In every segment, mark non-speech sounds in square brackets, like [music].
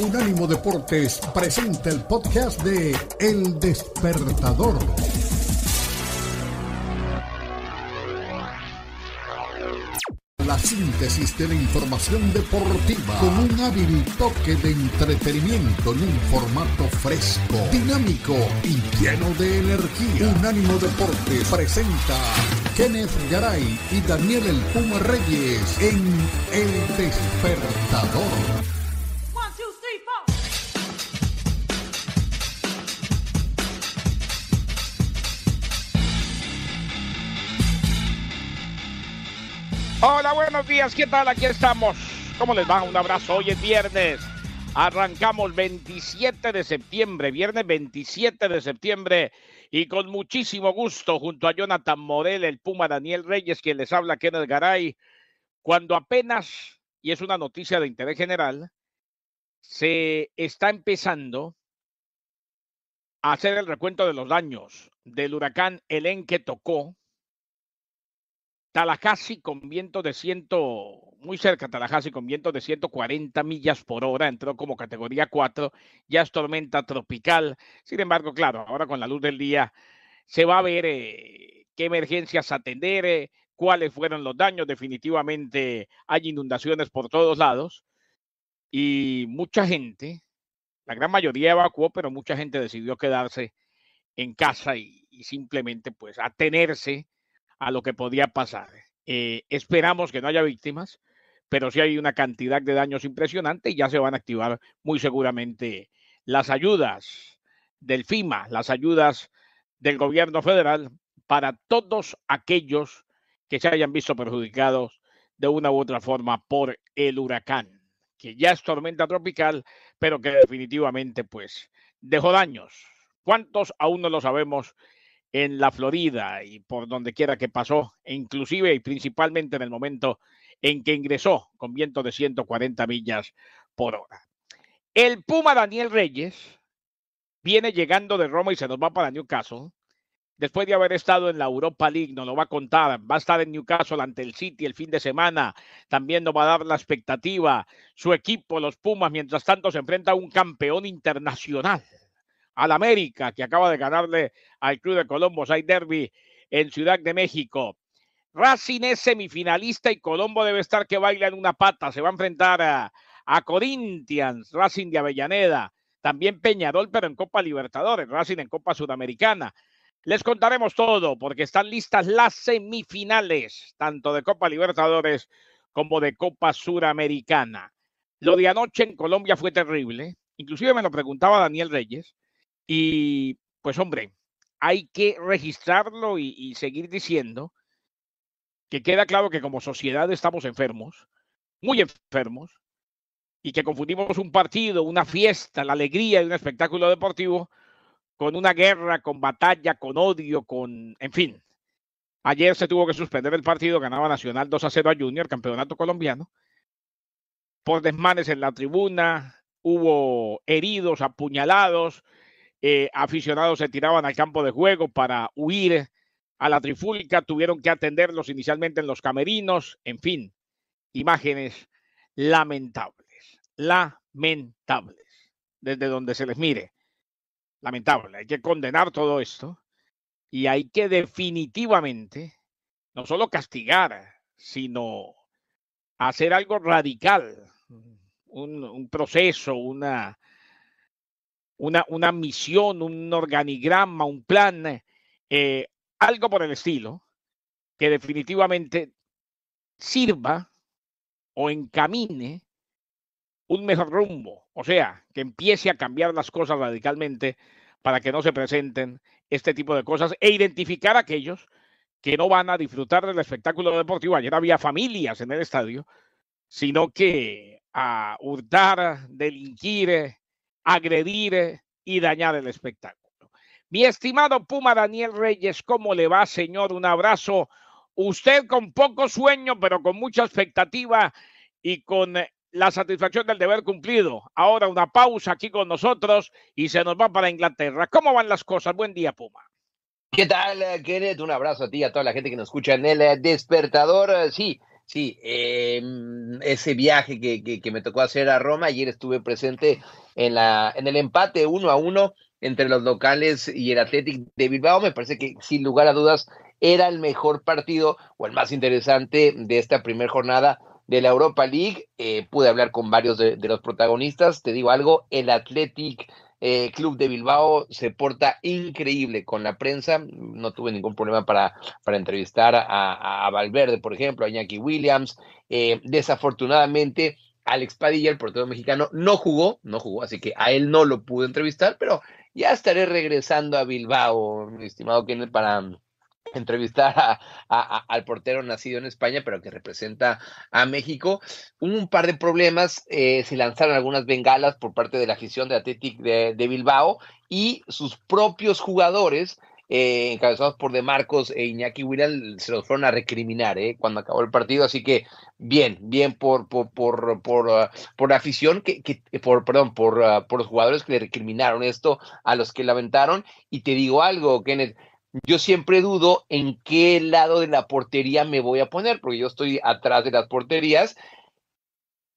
Unánimo Deportes presenta el podcast de El Despertador. La síntesis de la información deportiva con un hábil toque de entretenimiento en un formato fresco, dinámico y lleno de energía. Unánimo Deportes presenta Kenneth Garay y Daniel El Puma Reyes en El Despertador. buenos días, ¿qué tal? Aquí estamos. ¿Cómo les va? Un abrazo. Hoy es viernes. Arrancamos 27 de septiembre, viernes 27 de septiembre, y con muchísimo gusto, junto a Jonathan Morel, el Puma Daniel Reyes, quien les habla, el Garay, cuando apenas, y es una noticia de interés general, se está empezando a hacer el recuento de los daños del huracán Helen que tocó Tallahassee con viento de ciento, muy cerca Tallahassee con viento de 140 millas por hora, entró como categoría 4, ya es tormenta tropical. Sin embargo, claro, ahora con la luz del día se va a ver eh, qué emergencias atender, eh, cuáles fueron los daños. Definitivamente hay inundaciones por todos lados y mucha gente, la gran mayoría evacuó, pero mucha gente decidió quedarse en casa y, y simplemente pues atenerse a lo que podía pasar. Eh, esperamos que no haya víctimas, pero sí hay una cantidad de daños impresionante y ya se van a activar muy seguramente las ayudas del FIMA, las ayudas del gobierno federal para todos aquellos que se hayan visto perjudicados de una u otra forma por el huracán, que ya es tormenta tropical, pero que definitivamente pues dejó daños. ¿Cuántos aún no lo sabemos? en la Florida y por donde quiera que pasó, e inclusive y principalmente en el momento en que ingresó con viento de 140 millas por hora. El Puma Daniel Reyes viene llegando de Roma y se nos va para Newcastle. Después de haber estado en la Europa League, nos lo va a contar. Va a estar en Newcastle ante el City el fin de semana. También nos va a dar la expectativa. Su equipo, los Pumas, mientras tanto, se enfrenta a un campeón internacional al América, que acaba de ganarle al Club de Colombo. Hay derby en Ciudad de México. Racing es semifinalista y Colombo debe estar que baila en una pata. Se va a enfrentar a, Corinthians, Racing de Avellaneda, también Peñarol, pero en Copa Libertadores, Racing en Copa Sudamericana. Les contaremos todo porque están listas las semifinales, tanto de Copa Libertadores como de Copa Suramericana. Lo de anoche en Colombia fue terrible. Inclusive me lo preguntaba Daniel Reyes. Y pues hombre, hay que registrarlo y, seguir diciendo que queda claro que como sociedad estamos enfermos, muy enfermos, y que confundimos un partido, una fiesta, la alegría de un espectáculo deportivo con una guerra, con batalla, con odio, con... en fin. Ayer se tuvo que suspender el partido, ganaba Nacional 2 a 0 a Junior, campeonato colombiano. Por desmanes en la tribuna, hubo heridos, apuñalados, eh, aficionados se tiraban al campo de juego para huir a la trifulca, tuvieron que atenderlos inicialmente en los camerinos, en fin, imágenes lamentables, lamentables, desde donde se les mire, lamentable, hay que condenar todo esto y hay que definitivamente no solo castigar, sino hacer algo radical, un proceso, una una, misión, un organigrama, un plan, eh, algo por el estilo, que definitivamente sirva o encamine un mejor rumbo, o sea, que empiece a cambiar las cosas radicalmente para que no se presenten este tipo de cosas e identificar a aquellos que no van a disfrutar del espectáculo deportivo. Ayer había familias en el estadio, sino que a hurtar, delinquir, agredir eh, y dañar el espectáculo. Mi estimado Puma Daniel Reyes, ¿cómo le va, señor? Un abrazo. Usted con poco sueño, pero con mucha expectativa y con eh, la satisfacción del deber cumplido. Ahora una pausa aquí con nosotros y se nos va para Inglaterra. ¿Cómo van las cosas? Buen día, Puma. ¿Qué tal, eh, Kenneth? Un abrazo a ti y a toda la gente que nos escucha en el despertador. Sí, Sí, eh, mm, ese viaje que, que, me tocó hacer a Roma, ayer estuve presente en, la, en el empate uno a uno entre los locales y el Athletic de Bilbao. Me parece que sin lugar a dudas era el mejor partido o el más interesante de esta primera jornada de la Europa League. Eh, pude hablar con varios de, de, los protagonistas. Te digo algo, el Athletic eh, Club de Bilbao se porta increíble con la prensa. No tuve ningún problema para, para entrevistar a, a, Valverde, por ejemplo, a Iñaki Williams. Eh, desafortunadamente, Alex Padilla, el portero mexicano, no jugó, no jugó, así que a él no lo pude entrevistar, pero ya estaré regresando a Bilbao, mi estimado Kenneth, para, entrevistar a, al portero nacido en España, pero que representa a México. Hubo un par de problemas, eh, se lanzaron algunas bengalas por parte de la afición de Athletic de, Bilbao y sus propios jugadores eh, encabezados por De Marcos e Iñaki Williams, se los fueron a recriminar eh, cuando acabó el partido. Así que bien, bien por, por, por, por, ah, por la afición, que, que, eh, por, perdón, por, ah, por los jugadores que le recriminaron esto a los que lamentaron. Y te digo algo, Kenneth yo siempre dudo en qué lado de la portería me voy a poner, porque yo estoy atrás de las porterías.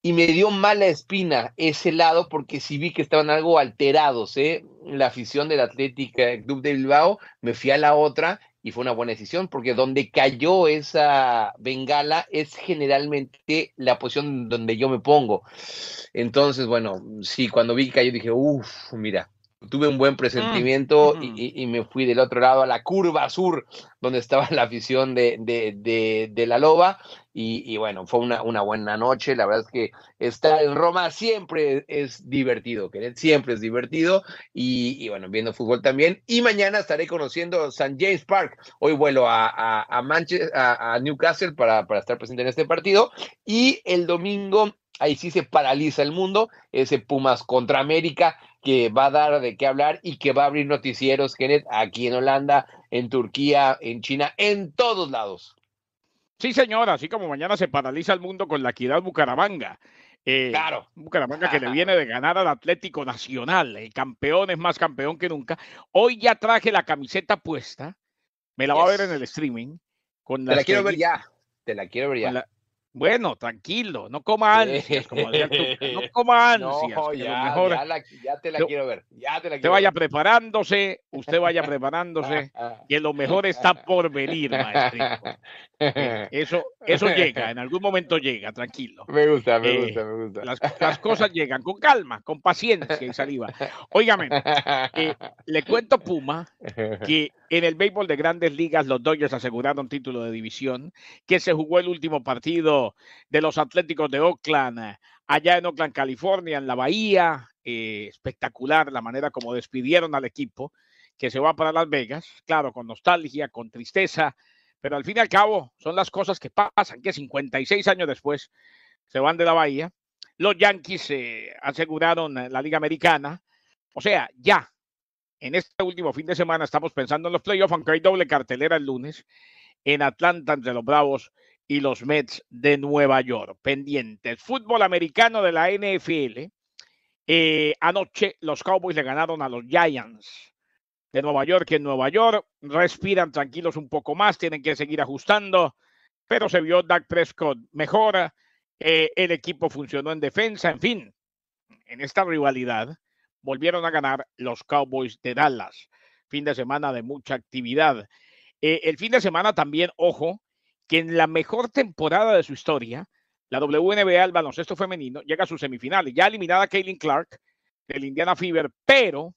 Y me dio mala espina ese lado porque sí vi que estaban algo alterados, ¿eh? La afición del Atlética Club de Bilbao, me fui a la otra y fue una buena decisión porque donde cayó esa bengala es generalmente la posición donde yo me pongo. Entonces, bueno, sí, cuando vi que cayó dije, uff, mira, tuve un buen mm, presentimiento y, me fui del otro lado a la curva sur, donde estaba [laughs] la afición de, de, de, de la Loba. Y, y bueno, fue una, una, buena noche. La verdad es que estar en Roma siempre es divertido, querer siempre es divertido. Y, y, bueno, viendo fútbol también. Y mañana estaré conociendo San James Park. Hoy vuelo a, a, a Manchester, a, a Newcastle para, para estar presente en este partido. Y el domingo ahí sí se paraliza el mundo, ese Pumas contra América, que va a dar de qué hablar y que va a abrir noticieros, Kenneth, aquí en Holanda, en Turquía, en China, en todos lados. Sí, señora, así como mañana se paraliza el mundo con la equidad Bucaramanga. Eh, claro. Bucaramanga que le [laughs] viene de ganar al Atlético Nacional, el campeón es más campeón que nunca. Hoy ya traje la camiseta puesta, me la va a ver en el streaming. Te la quiero ver ya. Te la quiero ver ya. Bueno, tranquilo, no coma [laughs] ansias, no [laughs] coma ansias. ya, te la quiero ver. Ya la usted vaya preparándose, usted vaya [laughs] preparándose, ah, que lo ah. mejor está por venir, maestro. Eh, eso, eso llega, en algún momento llega, tranquilo. Me gusta, me gusta, eh, me gusta. Las, cosas llegan con calma, con paciencia y saliva. Óigame, eh, le cuento Puma que en el béisbol de grandes ligas los Dodgers aseguraron título de división, que se jugó el último partido de los Atléticos de Oakland, eh, allá en Oakland, California, en la Bahía. Eh, espectacular la manera como despidieron al equipo que se va para Las Vegas, claro, con nostalgia, con tristeza, pero al fin y al cabo son las cosas que pasan, que 56 años después se van de la Bahía. Los Yankees eh, aseguraron la Liga Americana. O sea, ya en este último fin de semana estamos pensando en los playoffs, aunque hay doble cartelera el lunes en Atlanta entre los Bravos y los Mets de Nueva York. Pendientes. Fútbol americano de la NFL. Eh, anoche los Cowboys le ganaron a los Giants de Nueva York en Nueva York. Respiran tranquilos un poco más, tienen que seguir ajustando, pero se vio Dak Prescott mejora. Eh, el equipo funcionó en defensa, en fin, en esta rivalidad volvieron a ganar los Cowboys de Dallas. Fin de semana de mucha actividad. Eh, el fin de semana también, ojo, que en la mejor temporada de su historia, la WNBA el baloncesto femenino llega a sus semifinales. Ya eliminada Kaylin Clark del Indiana Fever, pero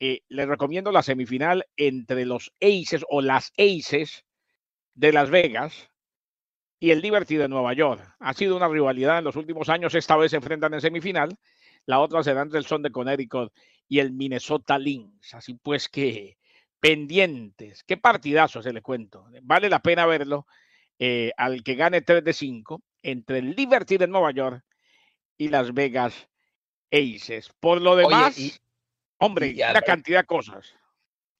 eh, le recomiendo la semifinal entre los Aces o las Aces de Las Vegas y el Liberty de Nueva York. Ha sido una rivalidad en los últimos años. Esta vez se enfrentan en semifinal. La otra será entre el Son de Connecticut y el Minnesota Lynx. Así pues que pendientes. Qué partidazo se les cuento. Vale la pena verlo eh, al que gane 3 de 5 entre el Liberty de Nueva York y Las Vegas Aces. Por lo demás, hombre, una cantidad de cosas.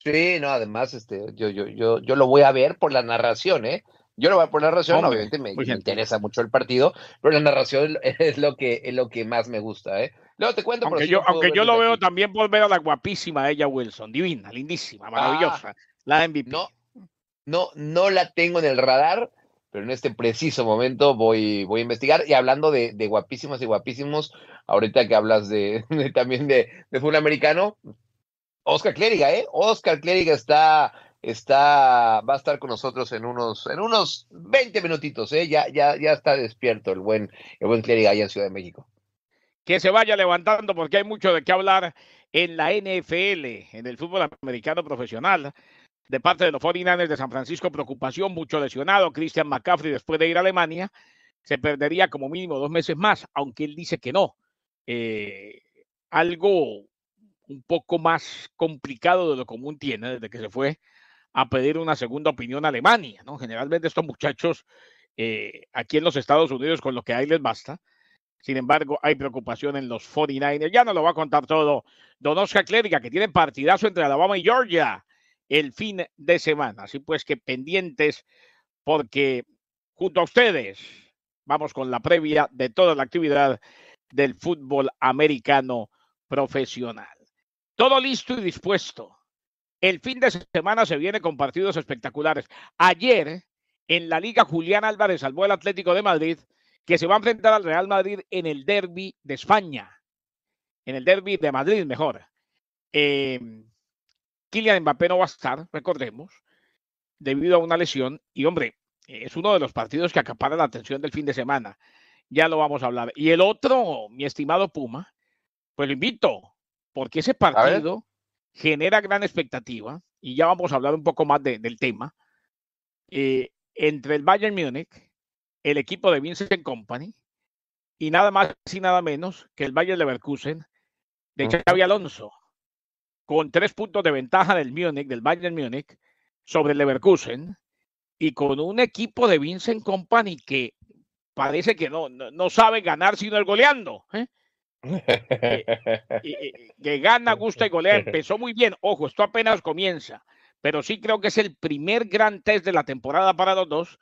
Sí, no, además, este, yo, yo, yo, yo lo voy a ver por la narración, ¿eh? Yo lo voy a ver por la narración, obviamente me, interesa mucho el partido, pero la narración es lo que, es lo que más me gusta, ¿eh? Luego te cuento. Aunque yo, aunque yo lo veo también también volver a la guapísima ella Wilson, divina, lindísima, ah. maravillosa, la MVP. No, no, no la tengo en el radar, pero en este preciso momento voy, voy a investigar. Y hablando de, de guapísimas y guapísimos, ahorita que hablas de, [laughs] también de, de fútbol americano, Oscar Clériga, ¿eh? Oscar Clériga está está, va a estar con nosotros en unos, en unos 20 minutitos, ¿eh? ya, ya, ya está despierto el buen, el buen clérigo allá en Ciudad de México que se vaya levantando porque hay mucho de qué hablar en la NFL, en el fútbol americano profesional. De parte de los 49 de San Francisco, preocupación, mucho lesionado. Christian McCaffrey, después de ir a Alemania, se perdería como mínimo dos meses más, aunque él dice que no. Eh, algo un poco más complicado de lo común tiene desde que se fue a pedir una segunda opinión a Alemania. ¿no? Generalmente estos muchachos eh, aquí en los Estados Unidos con lo que hay les basta sin embargo, hay preocupación en los 49ers. Ya no lo va a contar todo Don Oscar que tiene partidazo entre Alabama y Georgia el fin de semana. Así pues que pendientes, porque junto a ustedes vamos con la previa de toda la actividad del fútbol americano profesional. Todo listo y dispuesto. El fin de semana se viene con partidos espectaculares. Ayer, en la Liga, Julián Álvarez salvó el Atlético de Madrid que se va a enfrentar al Real Madrid en el derby de España, en el derby de Madrid, mejor. Em, Kylian Mbappé no va a estar, recordemos, debido a una lesión. Y hombre, es uno de los partidos que acapara la atención del fin de semana. Ya lo vamos a hablar. Y el otro, mi estimado Puma, pues lo invito, porque ese partido genera gran expectativa, y ya vamos a hablar un poco más del tema, eh, entre el Bayern Múnich el equipo de Vincent Company y nada más y nada menos que el Bayern Leverkusen de Xavi Alonso, con tres puntos de ventaja del Múnich, del Bayern Múnich, sobre el Leverkusen y con un equipo de Vincent Company que parece que no, sabe ganar sino el goleando. ¿eh? que, que gana, gusta y golea. Empezó muy bien. Ojo, esto apenas comienza. Pero sí creo que es el primer gran test de la temporada para los dos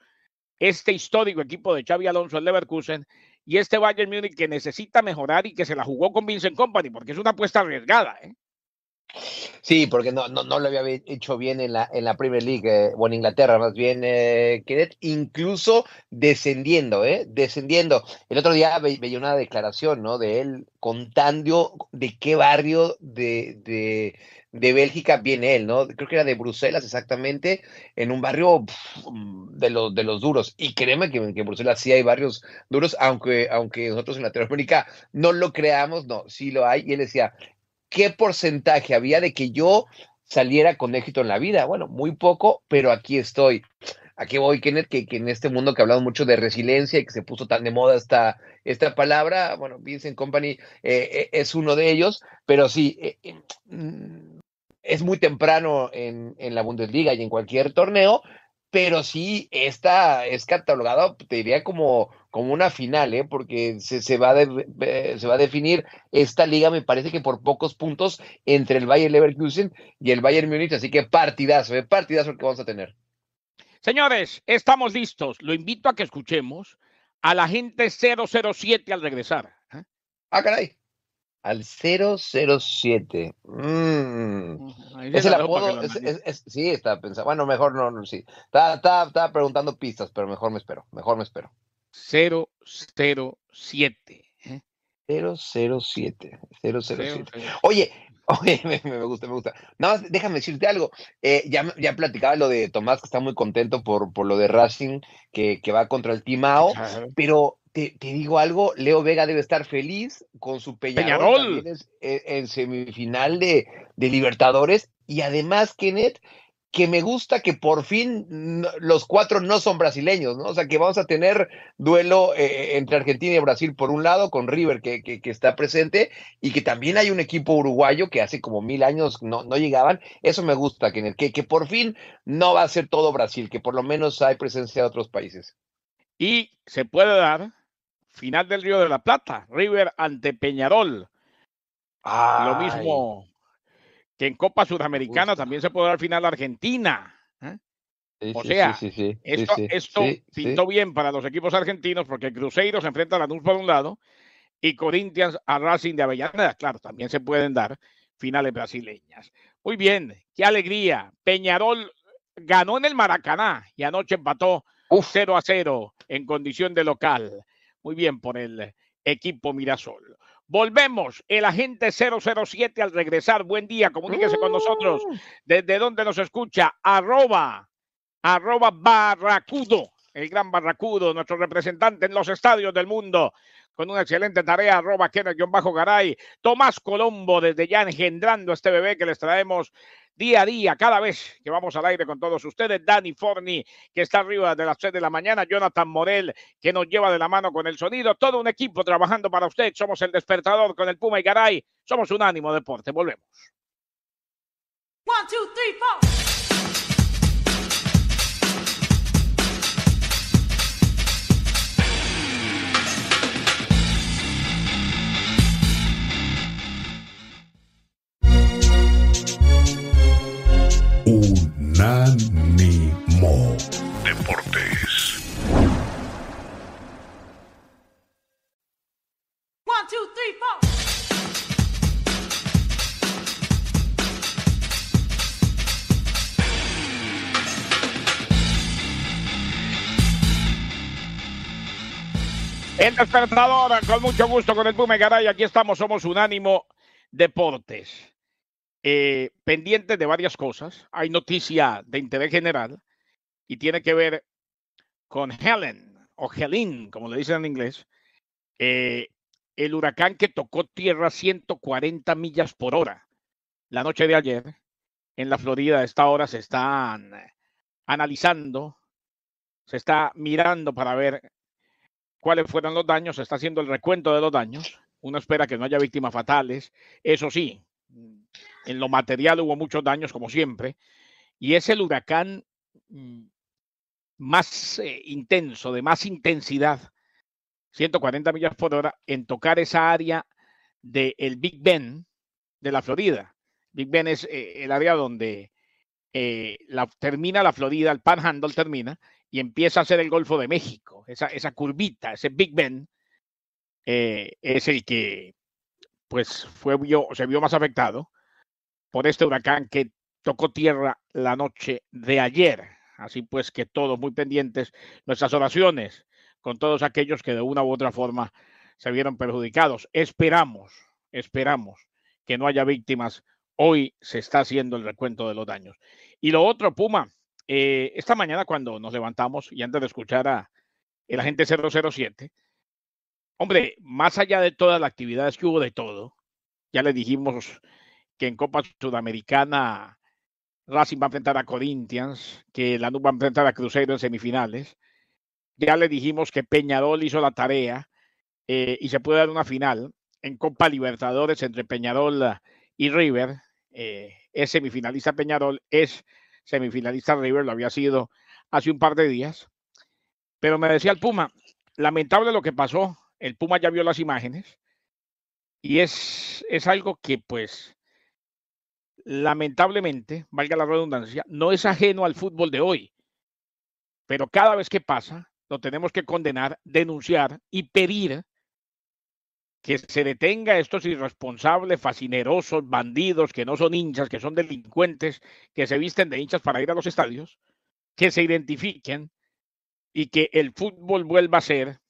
este histórico equipo de Xavi Alonso, el Leverkusen, y este Bayern Munich que necesita mejorar y que se la jugó con Vincent Company, porque es una apuesta arriesgada. ¿eh? Sí, porque no, lo había hecho bien en la, en la Premier League eh, o en Inglaterra, más bien, eh, Kenneth, incluso descendiendo, ¿eh? Descendiendo. El otro día veía una declaración, ¿no? De él contando de qué barrio de, de Bélgica viene él, ¿no? Creo que era de Bruselas exactamente, en un barrio de, los, de los duros. Y créeme que, en Bruselas sí hay barrios duros, aunque, aunque nosotros en Latinoamérica no lo creamos, no, sí lo hay. Y él decía, ¿qué porcentaje había de que yo saliera con éxito en la vida? Bueno, muy poco, pero aquí estoy. Aquí voy, Kenneth? Que, en este mundo que hablamos mucho de resiliencia y que se puso tan de moda esta, esta palabra, bueno, Vincent Company eh, eh, es uno de ellos, pero sí, eh, es muy temprano en, la Bundesliga y en cualquier torneo, pero sí, esta es catalogada, te diría, como, como una final, ¿eh? porque se, va eh, se va a definir esta liga, me parece que por pocos puntos, entre el Bayern Leverkusen y el Bayern Múnich, así que partidazo, ¿eh? partidazo que vamos a tener. Señores, estamos listos. Lo invito a que escuchemos a la gente 007 al regresar. ¿eh? Ah, caray al 007. Mm. Es el apodo. sí, estaba pensando. Bueno, mejor no, sí. Estaba, preguntando pistas, pero mejor me espero. Mejor me espero. 007. 007. 007. Oye, [laughs] Oye, me, gusta, me gusta. Nada más, déjame decirte algo. Eh, ya, ya platicaba lo de Tomás, que está muy contento por, por lo de Racing, que, va contra el Timao, pero te, digo algo, Leo Vega debe estar feliz con su Peñarol, e, En, semifinal de, Libertadores. Y además, Kenneth, que me gusta que por fin los cuatro no son brasileños, ¿no? O sea, que vamos a tener duelo eh, eh, entre Argentina y Brasil por un lado, con River que, que, está presente, y que también hay un equipo uruguayo que hace como mil años no, no llegaban. Eso me gusta, Kenneth, que, que por fin no va a ser todo Brasil, que por lo menos hay presencia de otros países. Y se puede dar final del Río de la Plata, River ante Peñarol. Lo mismo que en Copa Sudamericana también se puede dar final Argentina. o sea, esto, pintó bien para los equipos argentinos porque Cruzeiro se enfrenta a Lanús por un lado y Corinthians a Racing de Avellaneda. Claro, también se pueden dar finales brasileñas. Muy bien, qué alegría. Peñarol ganó en el Maracaná y anoche empató 0 a 0 en condición de local. Muy bien por el equipo Mirasol. Volvemos, el agente 007 al regresar. Buen día, comuníquese con nosotros. ¡Uh! ¿Desde dónde nos escucha? Arroba, arroba barracudo, el gran barracudo, nuestro representante en los estadios del mundo, con una excelente tarea, arroba bajo garay Tomás Colombo, desde ya engendrando este bebé que les traemos día a día, cada vez que vamos al aire con todos ustedes. Danny Forni, que está arriba de las 3 de la mañana, Jonathan Morel, que nos lleva de la mano con el sonido, todo un equipo trabajando para usted. Somos el despertador con el Puma y Garay, somos un ánimo deporte. Volvemos. despertador, con mucho gusto con el Pume Garay. Aquí estamos, somos Unánimo Deportes. Eh, pendientes de varias cosas. Hay noticia de interés general y tiene que ver con Helen o Helen, como le dicen en inglés. Eh, el huracán que tocó tierra 140 millas por hora la noche de ayer en la Florida. A esta hora se están analizando, se está mirando para ver cuáles fueron los daños, se está haciendo el recuento de los daños. Uno espera que no haya víctimas fatales. Eso sí, mm, en lo material hubo muchos daños, como siempre, y es el huracán mm, más eh, intenso, de más intensidad, 140 millas por hora, en tocar esa área del Big Bend de la Florida. Big Bend es eh, el área donde eh, termina la Florida, el Panhandle termina, y empieza a ser el Golfo de México. Esa, esa curvita, ese Big Ben, eh, es el que pues fue, se vio más afectado por este huracán que tocó tierra la noche de ayer. Así pues que todos muy pendientes, nuestras oraciones con todos aquellos que de una u otra forma se vieron perjudicados. Esperamos, esperamos que no haya víctimas. Hoy se está haciendo el recuento de los daños. Y lo otro, Puma, eh, esta mañana cuando nos levantamos y antes de escuchar a el agente 007, hombre, más allá de todas las actividades que hubo de todo, ya le dijimos que en Copa Sudamericana Racing va a enfrentar a Corinthians, que Lanús va a enfrentar a Cruzeiro en semifinales. Ya le dijimos que Peñarol hizo la tarea eh, y se puede dar una final en Copa Libertadores entre Peñarol y River. Eh, es semifinalista Peñarol, es semifinalista River lo había sido hace un par de días. Pero me decía el Puma, lamentable lo que pasó, el Puma ya vio las imágenes y es, es algo que pues lamentablemente, valga la redundancia, no es ajeno al fútbol de hoy. Pero cada vez que pasa, lo tenemos que condenar, denunciar y pedir que se detenga a estos irresponsables, fascinerosos, bandidos que no son hinchas, que son delincuentes, que se visten de hinchas para ir a los estadios, que se identifiquen y que el fútbol vuelva a ser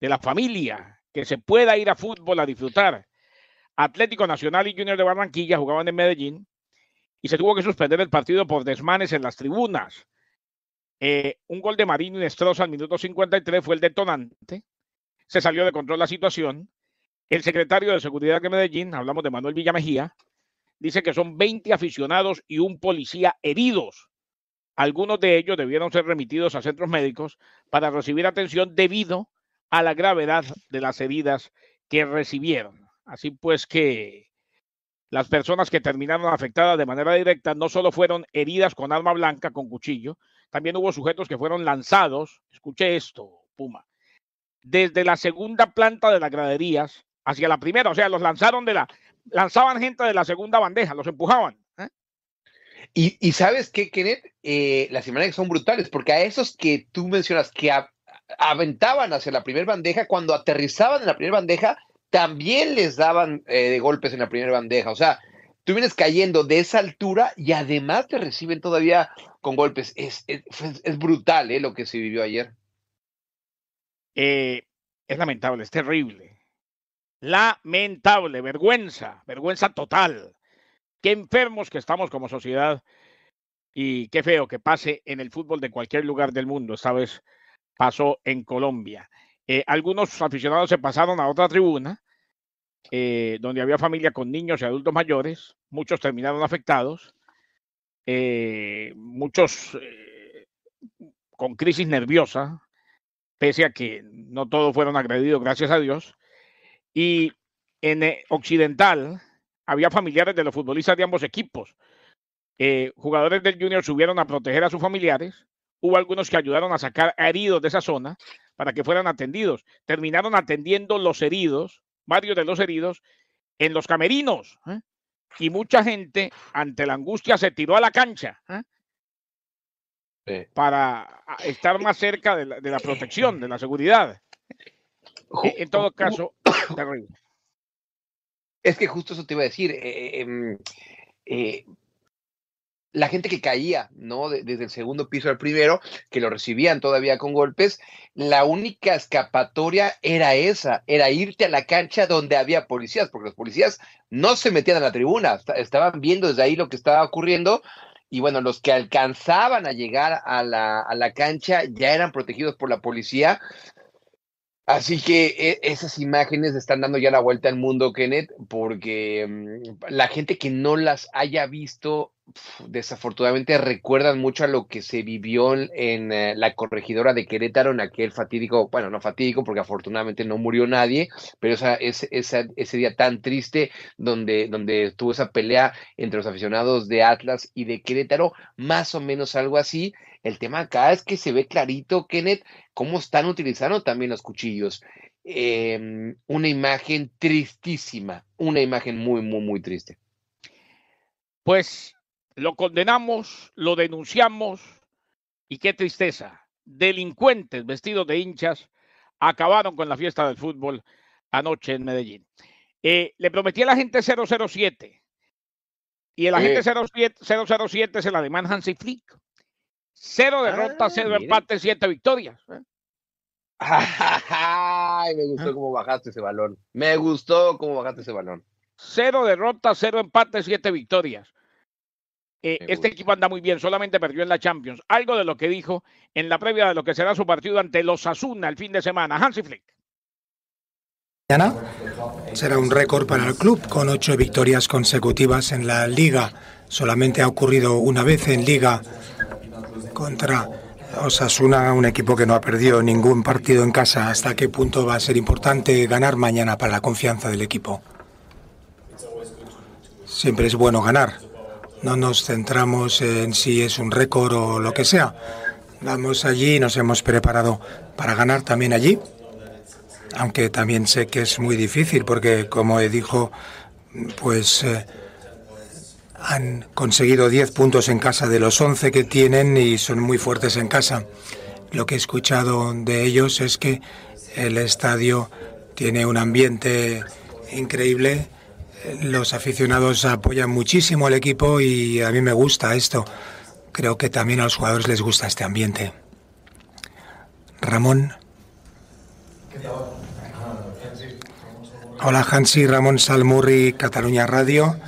de la familia, que se pueda ir a fútbol a disfrutar. Atlético Nacional y Junior de Barranquilla jugaban en Medellín y se tuvo que suspender el partido por desmanes en las tribunas. Eh, un gol de Marino y al minuto 53 fue el detonante. Se salió de control la situación el secretario de Seguridad de Medellín, hablamos de Manuel Villamejía, dice que son 20 aficionados y un policía heridos. Algunos de ellos debieron ser remitidos a centros médicos para recibir atención debido a la gravedad de las heridas que recibieron. Así pues que las personas que terminaron afectadas de manera directa no solo fueron heridas con arma blanca, con cuchillo, también hubo sujetos que fueron lanzados, escuche esto, Puma, desde la segunda planta de las graderías hacia la primera. O sea, los lanzaron de la, lanzaban gente de la segunda bandeja, los empujaban. Ah. Y, sabes qué, Kenneth, eh, las imágenes son brutales, porque a esos que tú mencionas que aventaban hacia la primera bandeja, cuando aterrizaban en la primera bandeja, también les daban eh, de golpes en la primera bandeja. O sea, tú vienes cayendo de esa altura y además te reciben todavía con golpes. Es, es brutal eh, lo que se vivió ayer. es lamentable, es terrible Lamentable, vergüenza, vergüenza total. Qué enfermos que estamos como sociedad y qué feo que pase en el fútbol de cualquier lugar del mundo. Esta vez pasó en Colombia. Eh, algunos aficionados se pasaron a otra tribuna eh, donde había familia con niños y adultos mayores. Muchos terminaron afectados. Eh, muchos con crisis nerviosa, pese a que no todos fueron agredidos, gracias a Dios. Y en eh, Occidental había familiares de los futbolistas de ambos equipos. Eh, jugadores del Junior subieron a proteger a sus familiares. Hubo algunos que ayudaron a sacar heridos de esa zona para que fueran atendidos. Terminaron atendiendo los heridos, varios de los heridos, en los camerinos. ¿eh? Y mucha gente, ante la angustia, se tiró a la cancha para ah, estar más cerca de la protección, de la seguridad. Eh, en todo caso, [coughs] es que justo eso te iba a decir. Eh, eh, em, la gente que caía, ¿no? desde el segundo piso al primero, que lo recibían todavía con golpes, la única escapatoria era esa, era irte a la cancha donde había policías, porque los policías no se metían a la tribuna, estaban viendo desde ahí lo que estaba ocurriendo. Y bueno, los que alcanzaban a llegar a la, a la cancha ya eran protegidos por la policía, Así que e, esas imágenes están dando ya la vuelta al mundo, Kenneth, porque mm, la gente que no las haya visto desafortunadamente recuerdan mucho a lo que se vivió en, eh, la corregidora de Querétaro en aquel fatídico, bueno, no fatídico porque afortunadamente no murió nadie, pero ese día tan triste donde, donde estuvo esa pelea entre los aficionados de Atlas y de Querétaro, más o menos algo así. El tema acá es que se ve clarito, Kenneth, cómo están utilizando también los cuchillos. Em, una imagen tristísima, una imagen muy, muy, muy triste. Pues lo condenamos, lo denunciamos y qué tristeza. Delincuentes vestidos de hinchas acabaron con la fiesta del fútbol anoche en Medellín. Eh, le prometí a la gente 007 y el agente 007, es el alemán Hansi Flick. Cero ah, derrotas, cero empates, siete victorias. ¿eh? me gustó ah. cómo bajaste ese balón. Me gustó cómo bajaste ese balón. Cero derrotas, cero empates, siete victorias. Eh, este equipo anda muy bien, solamente perdió en la Champions. Algo de lo que dijo en la previa de lo que será su partido ante los Asuna el fin de semana. Hansi Flick. Será un récord para el club con ocho victorias consecutivas en la liga. Solamente ha ocurrido una vez en liga contra Osasuna, un equipo que no ha perdido ningún partido en casa. ¿Hasta qué punto va a ser importante ganar mañana para la confianza del equipo? Siempre es bueno ganar no nos centramos en si es un récord o lo que sea. Vamos allí y nos hemos preparado para ganar también allí, aunque también sé que es muy difícil porque, como he dicho, pues eh, han conseguido 10 puntos en casa de los 11 que tienen y son muy fuertes en casa. Lo que he escuchado de ellos es que el estadio tiene un ambiente increíble los aficionados apoyan muchísimo al equipo y a mí me gusta esto. Creo que también a los jugadores les gusta este ambiente. Ramón. Hola Hansi, Ramón Salmurri, Cataluña Radio.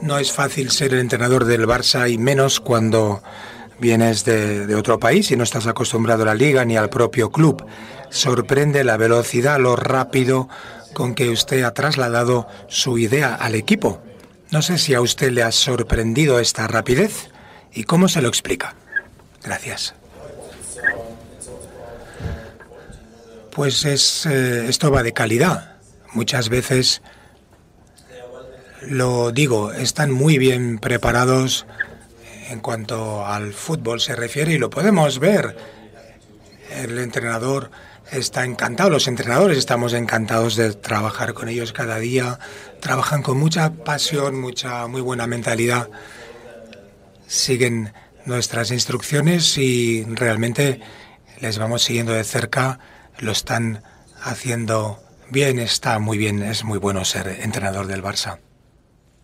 No es fácil ser el entrenador del Barça y menos cuando vienes de, de, otro país y no estás acostumbrado a la liga ni al propio club. Sorprende la velocidad, lo rápido, con que usted ha trasladado su idea al equipo. No sé si a usted le ha sorprendido esta rapidez y cómo se lo explica. Gracias. Pues es, eh, esto va de calidad. Muchas veces, lo digo, están muy bien preparados en cuanto al fútbol se refiere y lo podemos ver. El entrenador está encantado, los entrenadores estamos encantados de trabajar con ellos cada día, trabajan con mucha pasión, mucha muy buena mentalidad, siguen nuestras instrucciones y realmente les vamos siguiendo de cerca, lo están haciendo bien, está muy bien, es muy bueno ser entrenador del Barça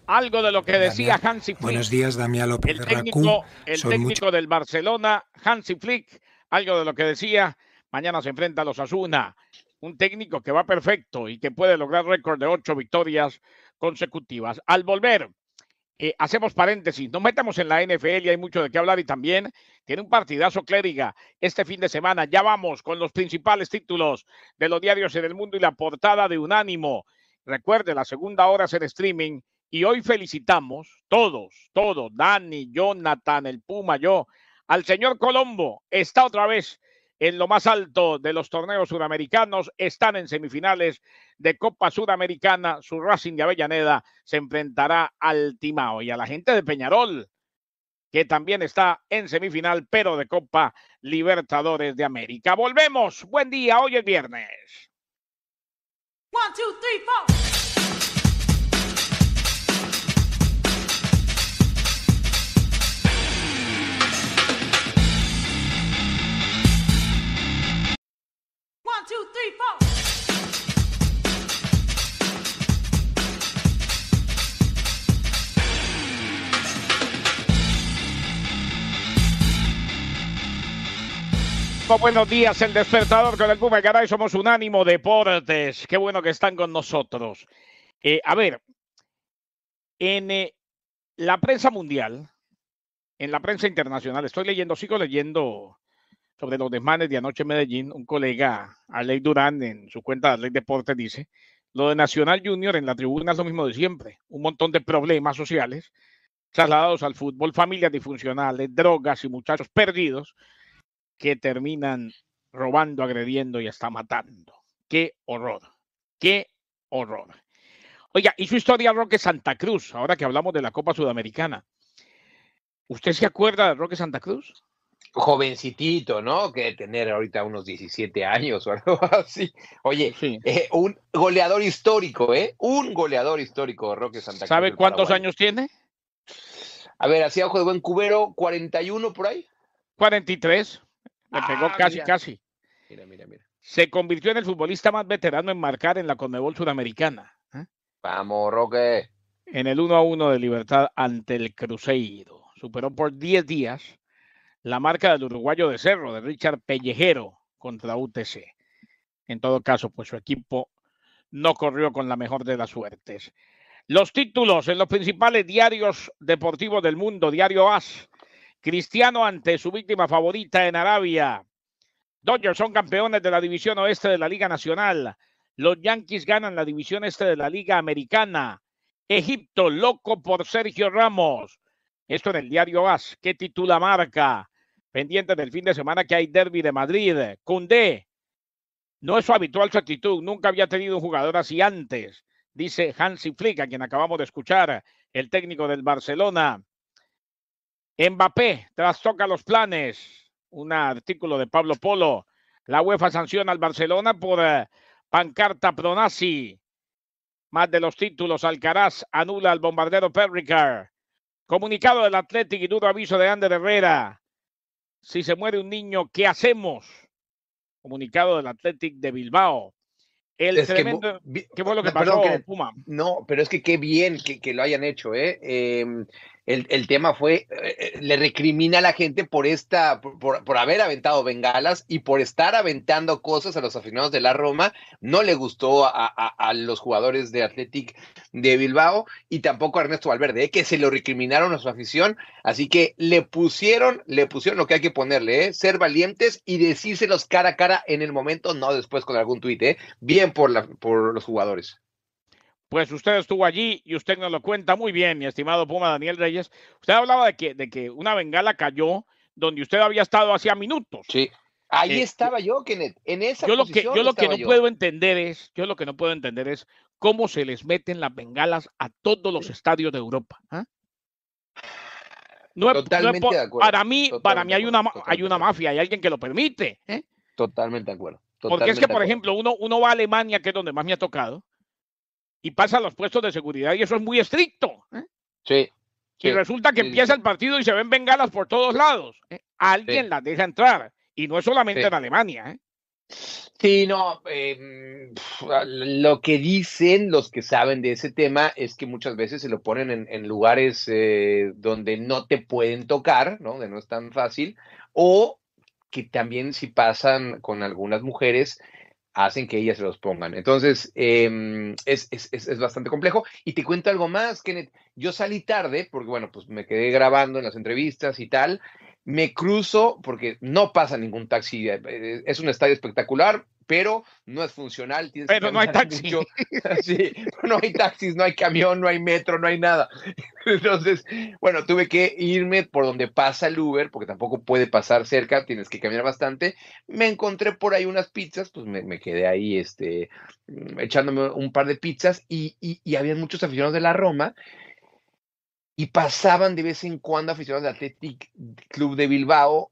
algo de lo que decía Hansi Flick. Buenos días, Damián López. El el técnico del Barcelona, Hansi Flick, algo de lo que decía Mañana se enfrenta a los Asuna, un técnico que va perfecto y que puede lograr récord de ocho victorias consecutivas. Al volver, eh, hacemos paréntesis, nos metamos en la NFL y hay mucho de qué hablar y también tiene un partidazo clériga este fin de semana. Ya vamos con los principales títulos de los diarios en el mundo y la portada de Unánimo. Recuerde, la segunda hora es streaming y hoy felicitamos todos, todos, Dani, Jonathan, el Puma, yo, al señor Colombo. Está otra vez en lo más alto de los torneos sudamericanos, Están en semifinales de Copa Sudamericana. Su Racing de Avellaneda se enfrentará al Timao y a la gente de Peñarol, que también está en semifinal, pero de Copa Libertadores de América. Volvemos. Buen día. Hoy es viernes. One, two, three, buenos días, el despertador con el Puma Caray, somos Unánimo Deportes. Qué bueno que están con nosotros. Eh, a ver, en eh, la prensa mundial, en la prensa internacional, estoy leyendo, sigo leyendo sobre los desmanes de anoche en Medellín, un colega, Alec Durán, en su cuenta de Alec Deportes, dice, lo de Nacional Junior en la tribuna es lo mismo de siempre, un montón de problemas sociales trasladados al fútbol, familias disfuncionales, drogas y muchachos perdidos que terminan robando, agrediendo y hasta matando. ¡Qué horror! ¡Qué horror! Oiga, y su historia Roque Santa Cruz, ahora que hablamos de la Copa Sudamericana. ¿Usted se acuerda de Roque Santa Cruz? jovencitito, ¿no? Que tener ahorita unos 17 años o algo [laughs] así. Oye, eh, un goleador histórico, ¿eh? Un goleador histórico, Roque Santa Cruz. ¿Sabe cuántos años tiene? A ver, hacía ojo de buen cubero, 41 por ahí. 43. Le pegó ah, casi, casi. Mira, mira, mira. Se convirtió en el futbolista más veterano en marcar en la Conmebol Sudamericana. ¿eh? Vamos, Roque. En el 1 a 1 de Libertad ante el Cruzeiro. Superó por 10 días la marca del uruguayo de Cerro, de Richard Pellejero, contra UTC. En todo caso, pues su equipo no corrió con la mejor de las suertes. Los títulos en los principales diarios deportivos del mundo, Diario AS, Cristiano ante su víctima favorita en Arabia. Dodgers son campeones de la división oeste de la Liga Nacional. Los Yankees ganan la división este de la Liga Americana. Egipto, loco por Sergio Ramos. Esto en el diario AS. ¿Qué titula marca? Pendiente del fin de semana que hay derby de Madrid. Cundé. No es su habitual su actitud. Nunca había tenido un jugador así antes. Dice Hansi Flick, a quien acabamos de escuchar, el técnico del Barcelona. Mbappé trastoca los planes. Un artículo de Pablo Polo. La UEFA sanciona al Barcelona por eh, pancarta pronazi. Más de los títulos, Alcaraz anula al bombardero Perricar. Comunicado del Atlético y duro aviso de Ander Herrera. Si se muere un niño, ¿qué hacemos? Comunicado del Atlético de Bilbao. El tremendo. ¿Qué fue que pasó, No, pero es que qué bien que, que lo hayan hecho, ¿eh? eh el, tema fue, eh, eh, le recrimina a la gente por esta, por, haber aventado bengalas y por estar aventando cosas a los aficionados de la Roma. No le gustó a, los jugadores de Athletic de Bilbao y tampoco a Ernesto Valverde, eh, que se lo recriminaron a su afición. Así que le pusieron, le pusieron lo que hay que ponerle, ser valientes y decírselos cara a cara en el momento, no después con algún tuit. Bien por, la, por los jugadores. Pues usted estuvo allí y usted nos lo cuenta muy bien, mi estimado Puma Daniel Reyes. Usted hablaba de que, de que una bengala cayó donde usted había estado hacía minutos. Sí. Ahí eh, estaba yo, Kenneth, en esa yo lo que, yo lo que no puedo entender es, yo lo que no puedo entender es cómo se les meten las bengalas a todos los estadios de Europa. ¿ah? totalmente de acuerdo. Para mí, para mí hay una, hay una mafia, hay alguien que lo permite. ¿eh? Totalmente de acuerdo. Porque es que, por ejemplo, uno, uno va a Alemania, que es donde más me ha tocado, y pasa a los puestos de seguridad y eso es muy estricto. ¿Eh? Sí. Y resulta que empieza el partido y se ven bengalas por todos lados. ¿Eh? Alguien las deja entrar. Y no es solamente en Alemania. ¿eh? Sí, no. Em, lo que dicen los que saben de ese tema es que muchas veces se lo ponen en, lugares eh, donde no te pueden tocar, ¿no? Donde no es tan fácil. O que también si pasan con algunas mujeres, hacen que ellas se los pongan. Entonces, em, es, es, es, bastante complejo. Y te cuento algo más, Kenneth. Yo salí tarde, porque bueno, pues me quedé grabando en las entrevistas y tal. Me cruzo, porque no pasa ningún taxi. Eh, eh, es un estadio espectacular pero no es funcional. Tienes no hay [laughs] sí, no hay taxis, no hay camión, no hay metro, no hay nada. [laughs] Entonces, bueno, tuve que irme por donde pasa el Uber, porque tampoco puede pasar cerca, tienes que caminar bastante. Me encontré por ahí unas pizzas, pues me, quedé ahí este, mm, echándome un par de pizzas y, y había muchos aficionados de la Roma y pasaban de vez en cuando aficionados del Athletic Club de Bilbao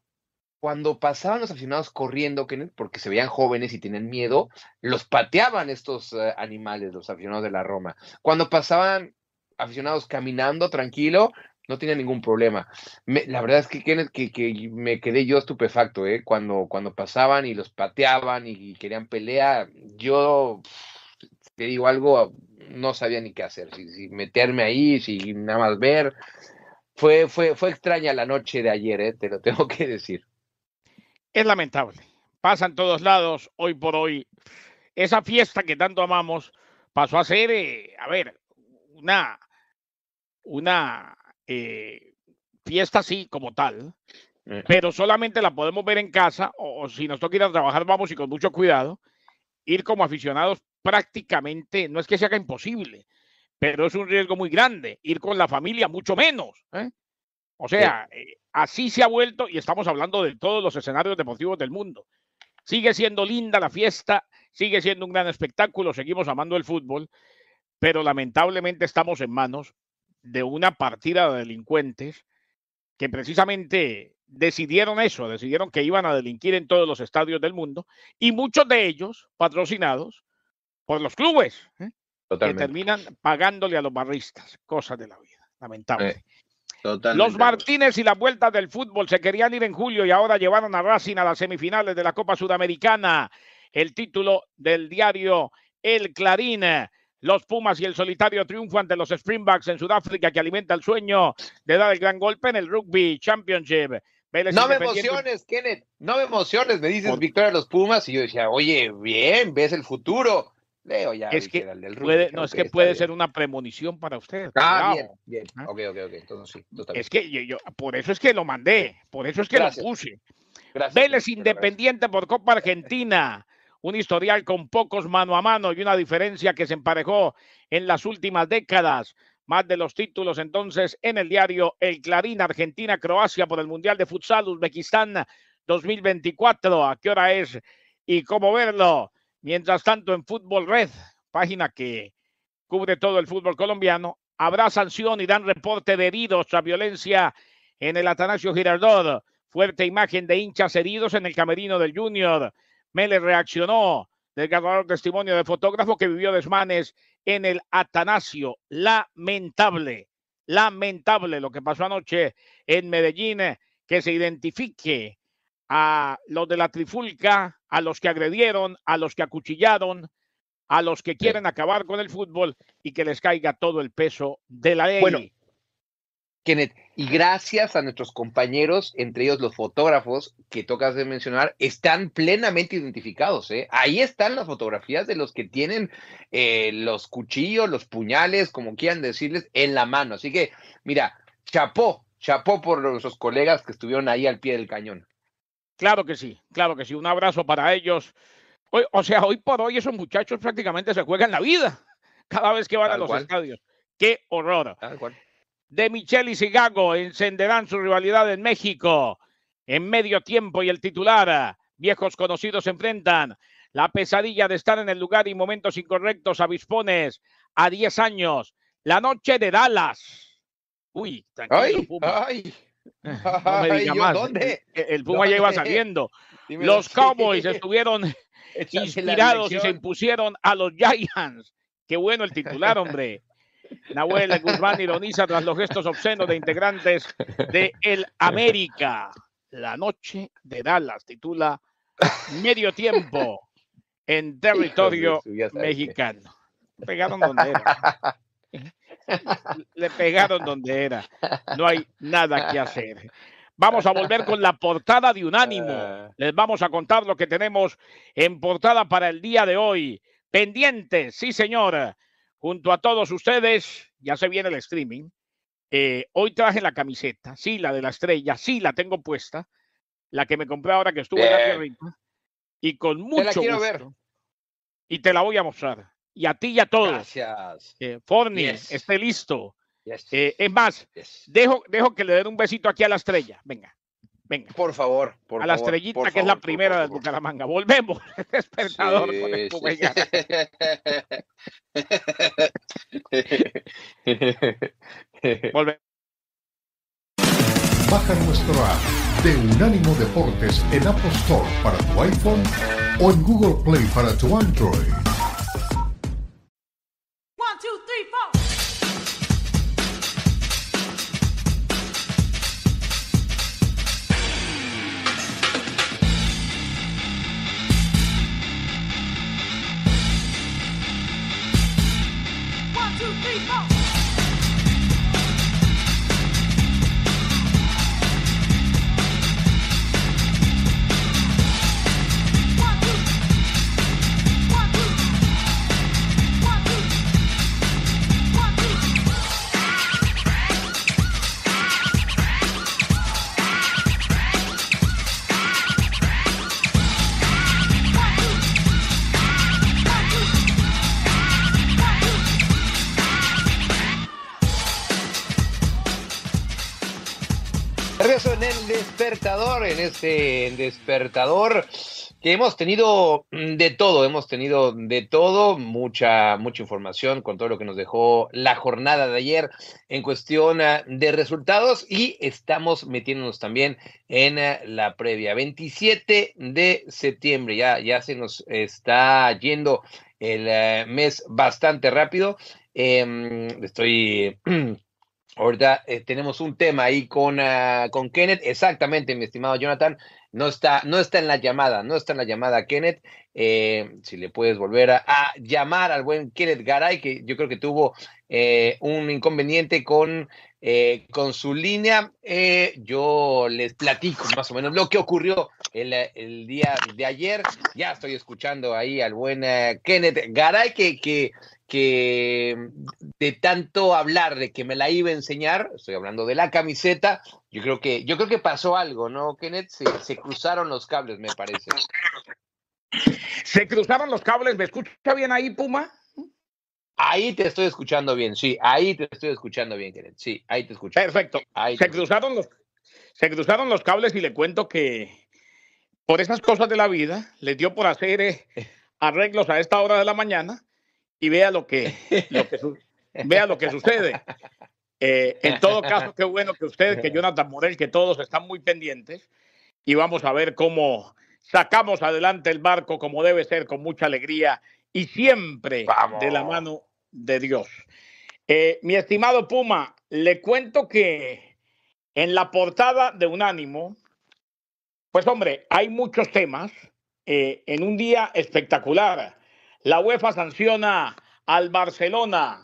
cuando pasaban los aficionados corriendo, porque se veían jóvenes y tenían miedo, los pateaban estos eh, animales, los aficionados de la Roma. Cuando pasaban aficionados caminando tranquilo, no tenía ningún problema. la verdad es que, que, me quedé yo estupefacto, ¿eh? Cuando, cuando pasaban y los pateaban y, querían pelea, yo, te digo algo, no sabía ni qué hacer, si, meterme ahí, si nada más ver. Fue, fue, fue extraña la noche de ayer, ¿eh? te lo [laughs] tengo que decir es lamentable. Pasa en todos lados, hoy por hoy. Esa fiesta que tanto amamos pasó a ser, eh, a ver, una, una eh, fiesta así como tal, eh. pero solamente la podemos ver en casa o, si nos toca ir a trabajar, vamos y con mucho cuidado, ir como aficionados prácticamente, no es que se haga imposible, pero es un riesgo muy grande, ir con la familia mucho menos. O eh, sea, eh, así se ha vuelto y estamos hablando de todos los escenarios deportivos del mundo. Sigue siendo linda la fiesta, sigue siendo un gran espectáculo, seguimos amando el fútbol, pero lamentablemente estamos en manos de una partida de delincuentes que precisamente decidieron eso, decidieron que iban a delinquir en todos los estadios del mundo y muchos de ellos patrocinados por los clubes ¿eh? que terminan pagándole a los barristas, cosas de la vida, lamentable. Los Martínez y la vuelta del fútbol se querían ir en julio y ahora llevaron a Racing a las semifinales de la Copa Sudamericana. El título del diario El Clarín. Los Pumas y el solitario triunfo ante los Springbacks en Sudáfrica que alimenta el sueño de dar el gran golpe en el Rugby Championship. no me emociones, Kenneth, no me emociones, me dices victoria a los Pumas y yo decía, oye, bien, ves el futuro. Es que, puede, no, es que, puede ser una premonición para usted. Ah, bien, bien. Ok, ok, ok. es que yo, por eso es que lo mandé, por eso es que lo puse. Vélez Independiente por Copa Argentina. Un historial con pocos mano a mano y una diferencia que se emparejó en las últimas décadas. Más de los títulos entonces en el diario El Clarín, Argentina, Croacia por el Mundial de Futsal, Uzbekistán 2024. ¿A qué hora es y cómo verlo? Mientras tanto, en Fútbol Red, página que cubre todo el fútbol colombiano, habrá sanción y dan reporte de heridos a violencia en el Atanasio Girardot. Fuerte imagen de hinchas heridos en el camerino del Junior. Mele reaccionó. Del ganador testimonio de fotógrafo que vivió desmanes en el Atanasio. Lamentable, lamentable lo que pasó anoche en Medellín. Que se identifique a los de la Trifulca a los que agredieron, a los que acuchillaron, a los que quieren acabar con el fútbol y que les caiga todo el peso de la ley. Bueno, Kenneth, y gracias a nuestros compañeros, entre ellos los fotógrafos que tocas de mencionar, están plenamente identificados. ¿eh? Ahí están las fotografías de los que tienen eh, los cuchillos, los puñales, como quieran decirles, en la mano. Así que, mira, chapó, chapó por nuestros colegas que estuvieron ahí al pie del cañón. Claro que sí, claro que sí. Un abrazo para ellos. Hoy, o sea, hoy por hoy esos muchachos prácticamente se juegan la vida [laughs] cada vez que van a los estadios. ¡Qué horror! De Michelle y sigago encenderán su rivalidad en México. En medio tiempo y el titular, viejos conocidos se enfrentan. La pesadilla de estar en el lugar y momentos incorrectos, avispones, a 10 años. La noche de Dallas. Uy, tranquilo, Ay. No me [laughs] más. ¿Dónde? El Puma ya iba saliendo. [laughs] Los [laughs] Cowboys estuvieron inspirados y se impusieron a los Giants. Qué bueno el titular, hombre. Nahuel Guzmán ironiza tras los gestos obscenos de integrantes de El América. La noche de Dallas titula Medio tiempo en territorio mexicano. Pegaron donde era. Le pegaron donde era. No hay nada que hacer. Vamos a volver con la portada de un ánimo ah. Les vamos a contar lo que tenemos en portada para el día de hoy. pendiente sí señora. Junto a todos ustedes, ya se viene el streaming. Eh, hoy traje la camiseta, sí, la de la estrella, sí, la tengo puesta. La que me compré ahora que estuve en la tierra Y con mucho quiero gusto. Y te la voy a mostrar y a ti y a todos. Gracias. Eh, esté listo. Eh, es más, dejo, dejo que le den un besito aquí a la estrella. Venga, venga. Por favor, por A la estrellita que es la primera de Bucaramanga. Volvemos. [laughs] despertador con [laughs] Volvemos. Baja nuestro app de Unánimo Deportes en Apple Store para tu iPhone o en Google Play para tu Android. en este despertador que hemos tenido mm, de todo, hemos tenido de todo, mucha, mucha información con todo lo que nos dejó la jornada de ayer en cuestión ah, de resultados y estamos metiéndonos también en ah, la previa. 27 de septiembre, ya, ya se nos está yendo el ah, mes bastante rápido. Em, estoy [clears throat] Ahorita eh, tenemos un tema ahí con, ah, con Kenneth. Exactamente, mi estimado Jonathan. No está, no está en la llamada, no está en la llamada Kenneth. Eh, si le puedes volver a, llamar al buen Kenneth Garay, que yo creo que tuvo eh, un inconveniente con, con su línea. yo les platico más o menos lo que ocurrió el, día de ayer. Ya estoy escuchando ahí al buen Kenneth Garay, que, que que de tanto hablar de que me la iba a enseñar, estoy hablando de la camiseta, yo creo que, yo creo que pasó algo, ¿no, Kenneth? Se, cruzaron los cables, me parece. Se cruzaron los cables, ¿me escucha bien ahí, Puma? Ahí te estoy escuchando bien, sí, ahí te estoy escuchando bien, Kenneth, sí, ahí te escucho. Perfecto. Ahí se, cruzaron los, se cruzaron los cables y le cuento que por esas cosas de la vida le dio por hacer eh, arreglos a esta hora de la mañana y vea lo que, vea lo que sucede. Eh, en todo caso, qué bueno que usted, que Jonathan Morel, que todos están muy pendientes y vamos a ver cómo sacamos adelante el barco como debe ser, con mucha alegría y siempre de la mano de Dios. Eh, mi estimado Puma, le cuento que en la portada de Unánimo, pues hombre, hay muchos temas eh, en un día espectacular. La UEFA sanciona al Barcelona.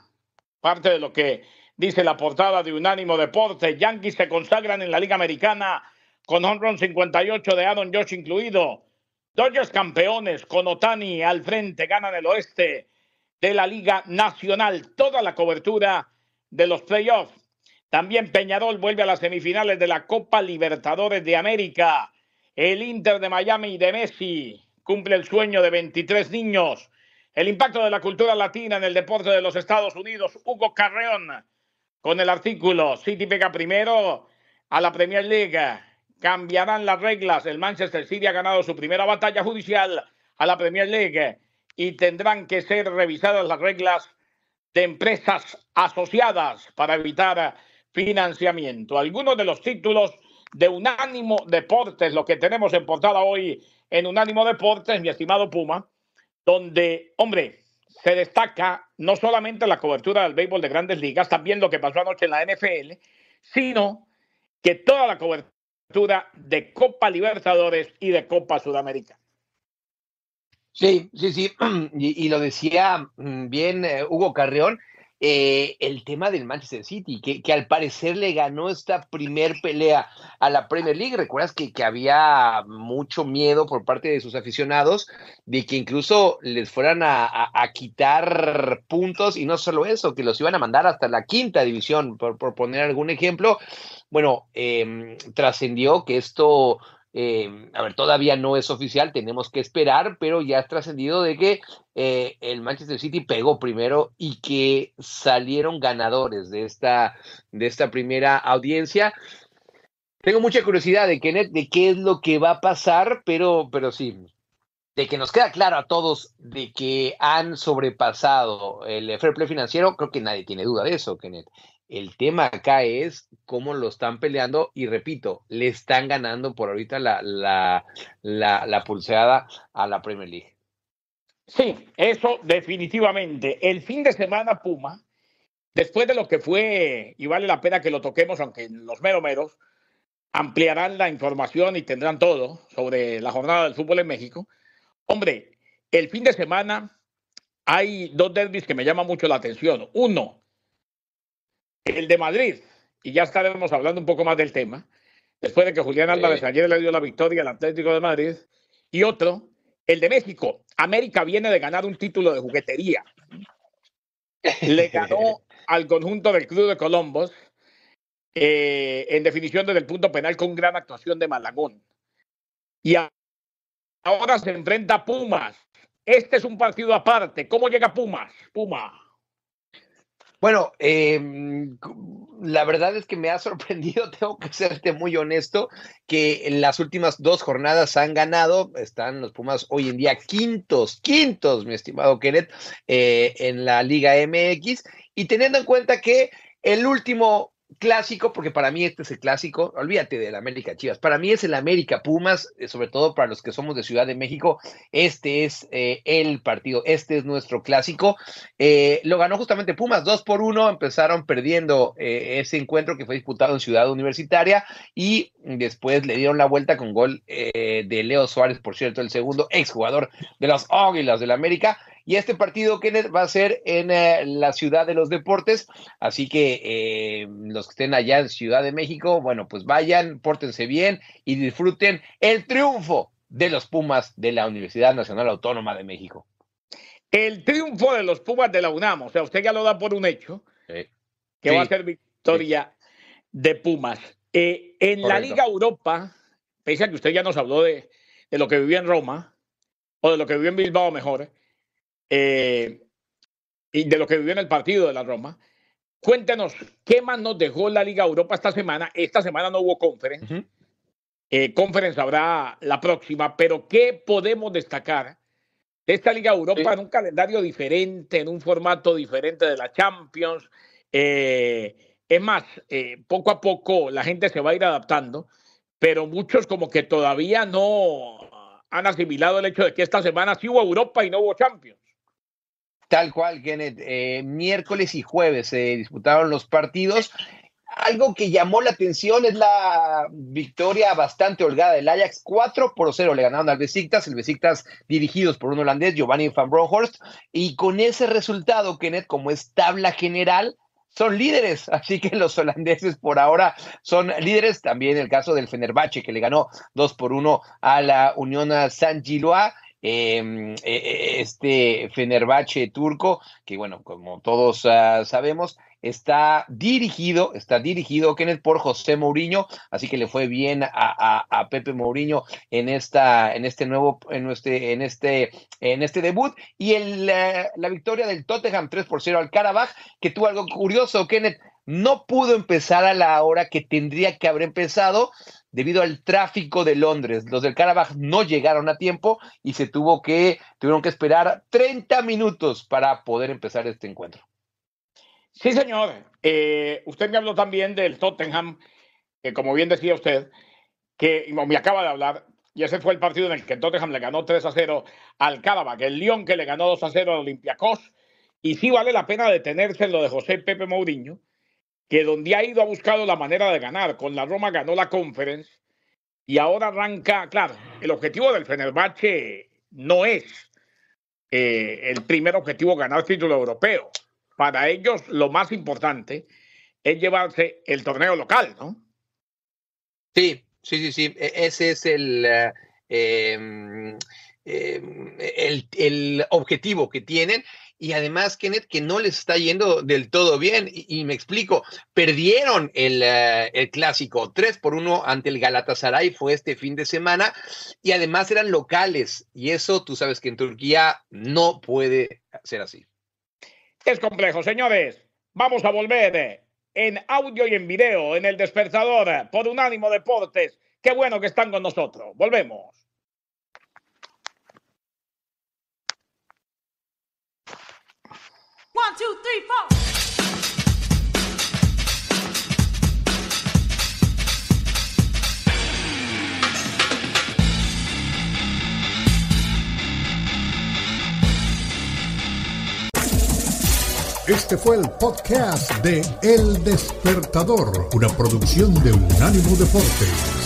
Parte de lo que dice la portada de Unánimo Deporte. Yankees se consagran en la Liga Americana con home run 58 de Aaron Josh incluido. Dodgers campeones con Otani al frente ganan el oeste de la Liga Nacional. Toda la cobertura de los playoffs. También Peñarol vuelve a las semifinales de la Copa Libertadores de América. El Inter de Miami y de Messi cumple el sueño de 23 niños el impacto de la cultura latina en el deporte de los Estados Unidos. Hugo Carreón con el artículo City pega primero a la Premier League. Cambiarán las reglas. El Manchester City ha ganado su primera batalla judicial a la Premier League y tendrán que ser revisadas las reglas de empresas asociadas para evitar financiamiento. Algunos de los títulos de Unánimo Deportes, lo que tenemos en portada hoy en Unánimo Deportes, mi estimado Puma, donde, hombre, se destaca no solamente la cobertura del béisbol de grandes ligas, también lo que pasó anoche en la NFL, sino que toda la cobertura de Copa Libertadores y de Copa Sudamérica. Sí, sí, sí, [clears throat] y, lo decía mm, bien eh, Hugo Carrión, eh, el tema del Manchester City, que, que, al parecer le ganó esta primer pelea a la Premier League. Recuerdas que, que había mucho miedo por parte de sus aficionados de que incluso les fueran a, quitar puntos y no solo eso, que los iban a mandar hasta la quinta división, por, poner algún ejemplo. Bueno, em, trascendió que esto eh, a ver, todavía no es oficial, tenemos que esperar, pero ya ha trascendido de que eh, el Manchester City pegó primero y que salieron ganadores de esta, de esta primera audiencia. Tengo mucha curiosidad de, Kenneth, de qué es lo que va a pasar, pero, pero sí, de que nos queda claro a todos de que han sobrepasado el fair play financiero, creo que nadie tiene duda de eso, Kenneth. El tema acá es cómo lo están peleando y repito, le están ganando por ahorita la, pulseada a la Premier League. Sí, eso definitivamente. El fin de semana Puma, después de lo que fue, y vale la pena que lo toquemos, aunque los mero meros, ampliarán la información y tendrán todo sobre la jornada del fútbol en México. Hombre, el fin de semana hay dos derbis que me llaman mucho la atención. Uno, el de Madrid, y ya estaremos hablando un poco más del tema, después de que Julián Álvarez ayer le dio la victoria al Atlético de Madrid, y otro, el de México. América viene de ganar un título de juguetería. Le ganó [laughs] al conjunto del Club de Colombos, eh, en definición desde el punto penal, con gran actuación de Malagón. Y ahora se enfrenta a Pumas. Este es un partido aparte. ¿Cómo llega Pumas? Pumas. Bueno, em, la verdad es que me ha [laughs] sorprendido, tengo que serte muy honesto, que en las últimas dos jornadas han ganado, están los Pumas hoy en día quintos, quintos, mi estimado Kenneth, en la Liga MX, y teniendo en cuenta que el último clásico, porque para mí este es el clásico, olvídate del América Chivas, para mí es el América Pumas, eh, sobre todo para los que somos de Ciudad de México, este es eh, el partido, este es nuestro clásico. Eh, lo ganó justamente Pumas, dos por uno, empezaron perdiendo ese encuentro que fue disputado en Ciudad Universitaria y después le dieron la vuelta con gol de Leo Suárez, por cierto, el segundo exjugador de las Águilas del América. Y este partido, Kenneth, va a ser en eh, la Ciudad de los Deportes. Así que eh, los que estén allá en Ciudad de México, bueno, pues vayan, pórtense bien y disfruten el triunfo de los Pumas de la Universidad Nacional Autónoma de México. El triunfo de los Pumas de la UNAM, o sea, usted ya lo da por un hecho, sí. que va a ser victoria de Pumas. Eh, en la Liga Europa, pese que usted ya nos habló de, lo que vivía en Roma, o de lo que vivió en Bilbao mejor, eh, y de lo que vivió en el partido de la Roma. Cuéntenos, ¿qué más nos dejó la Liga Europa esta semana? Esta semana no hubo conferencia. Eh, conferencia habrá la próxima, pero ¿qué podemos destacar de esta Liga Europa en un calendario diferente, en un formato diferente de la Champions? Eh, es más, poco a poco la gente se va a ir adaptando, pero muchos como que todavía no han asimilado el hecho de que esta semana sí hubo Europa y no hubo Champions. Tal cual, Kenneth. Eh, miércoles y jueves se disputaron los partidos. Algo que llamó la atención es la victoria bastante holgada del Ajax. 4 por 0 le ganaron al Besiktas, el Besiktas dirigidos por un holandés, Giovanni van Brohorst, Y con ese resultado, Kenneth, como es tabla general, son líderes, [laughs] así que los holandeses por ahora son líderes. También el caso del Fenerbahce, que le ganó 2 por 1 a la Unión San Gilois. Em, e, e, este Fenerbahce turco, que bueno, como todos ah, sabemos, está dirigido, está dirigido, Kenneth, por José Mourinho, así que le fue bien a, a, Pepe Mourinho en esta, en este nuevo, en este, en este, en este debut, y el, eh, la, victoria del Tottenham 3 por 0 al Karabaj, que tuvo algo curioso, Kenneth, no pudo empezar a la hora que tendría que haber empezado debido al tráfico de Londres. Los del Karabaj no llegaron a tiempo y se tuvo que, tuvieron que esperar 30 minutos para poder empezar este encuentro. Sí, señor. Eh, usted me habló también del Tottenham, que como bien decía usted, que me acaba de hablar, y ese fue el partido en el que Tottenham le ganó 3 a 0 al que el Lyon que le ganó 2 a 0 al Olympiacos, y sí vale la pena detenerse en lo de José Pepe Mourinho, que donde ha ido ha buscado la manera de ganar. Con la Roma ganó la conference y ahora arranca, claro, el objetivo del Fenerbahce no es eh, el primer objetivo ganar el título europeo. Para ellos lo más importante es llevarse el torneo local, ¿no? Sí, sí, sí, sí. E-, ese es eh, em, eh, el, el objetivo que tienen y además, Kenneth, que no les está yendo del todo bien. Y, me explico, perdieron el, eh, el, clásico 3 por 1 ante el Galatasaray, fue este fin de semana, y además eran locales. Y eso tú sabes que en Turquía no puede ser así. Es complejo, señores. Vamos a volver eh, en audio y en video en el despertador por un ánimo Deportes. Qué bueno que están con nosotros. Volvemos. Este fue el podcast de El Despertador, una producción de Unánimo Deporte.